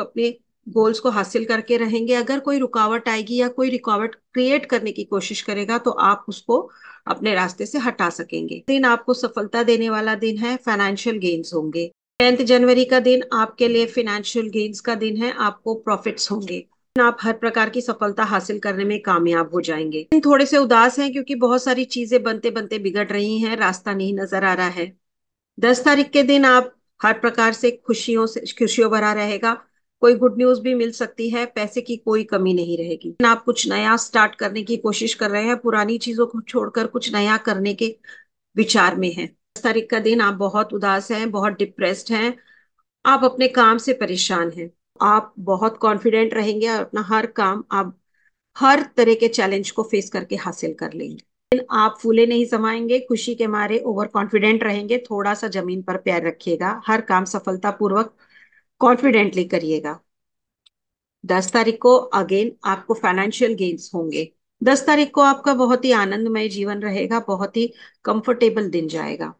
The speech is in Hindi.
अपने गोल्स को हासिल करके रहेंगे अगर कोई रुकावट आएगी या कोई रुकावट क्रिएट करने की कोशिश करेगा तो आप उसको अपने रास्ते से हटा सकेंगे दिन आपको सफलता देने वाला दिन है फाइनेंशियल गेन्स होंगे टेंथ जनवरी का दिन आपके लिए फाइनेंशियल गेन्स का दिन है आपको प्रॉफिट्स होंगे आप हर प्रकार की सफलता हासिल करने में कामयाब हो जाएंगे थोड़े से उदास हैं क्योंकि बहुत सारी चीजें बनते बनते बिगड़ रही हैं रास्ता नहीं नजर आ रहा है दस तारीख के दिन आप हर प्रकार से खुशियों से खुशियों भरा रहेगा कोई गुड न्यूज भी मिल सकती है पैसे की कोई कमी नहीं रहेगी आप कुछ नया स्टार्ट करने की कोशिश कर रहे हैं पुरानी चीजों को छोड़कर कुछ नया करने के विचार में है दस तारीख का दिन आप बहुत उदास हैं बहुत डिप्रेस्ड हैं आप अपने काम से परेशान हैं आप बहुत कॉन्फिडेंट रहेंगे और अपना हर काम आप हर तरह के चैलेंज को फेस करके हासिल कर लेंगे लेकिन आप फूले नहीं समाएंगे खुशी के मारे ओवर कॉन्फिडेंट रहेंगे थोड़ा सा जमीन पर पैर रखिएगा हर काम सफलतापूर्वक कॉन्फिडेंटली करिएगा दस तारीख को अगेन आपको फाइनेंशियल गेन्स होंगे दस तारीख को आपका बहुत ही आनंदमय जीवन रहेगा बहुत ही कंफर्टेबल दिन जाएगा